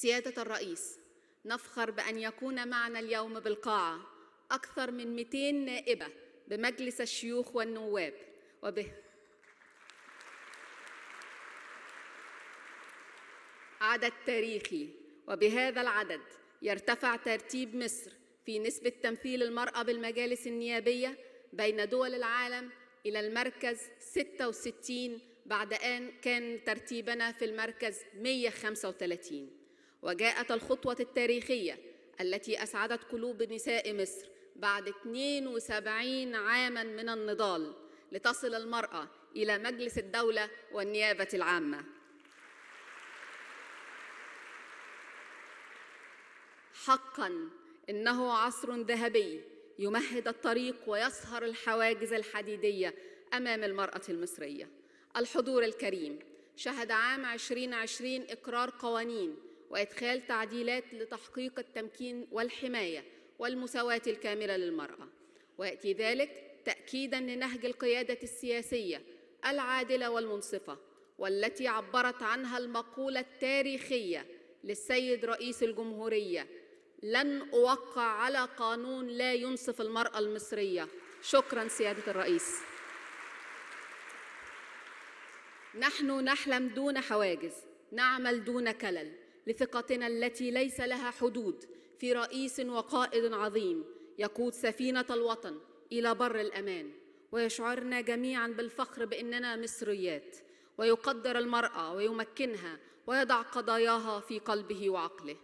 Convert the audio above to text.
سيادة الرئيس نفخر بأن يكون معنا اليوم بالقاعة أكثر من 200 نائبة بمجلس الشيوخ والنواب وبه عدد تاريخي وبهذا العدد يرتفع ترتيب مصر في نسبة تمثيل المرأة بالمجالس النيابية بين دول العالم إلى المركز 66 بعد أن كان ترتيبنا في المركز 135 وجاءت الخطوة التاريخية التي أسعدت قلوب نساء مصر بعد 72 عاما من النضال لتصل المرأة إلى مجلس الدولة والنيابة العامة حقا إنه عصر ذهبي يمهد الطريق ويصهر الحواجز الحديدية أمام المرأة المصرية الحضور الكريم شهد عام 2020 إقرار قوانين وإدخال تعديلات لتحقيق التمكين والحماية والمساواة الكاملة للمرأة ويأتي ذلك تأكيدا لنهج القيادة السياسية العادلة والمنصفة والتي عبرت عنها المقولة التاريخية للسيد رئيس الجمهورية لن أوقع على قانون لا ينصف المرأة المصرية شكرا سيادة الرئيس نحن نحلم دون حواجز نعمل دون كلل لثقتنا التي ليس لها حدود في رئيس وقائد عظيم يقود سفينه الوطن الى بر الامان ويشعرنا جميعا بالفخر باننا مصريات ويقدر المراه ويمكنها ويضع قضاياها في قلبه وعقله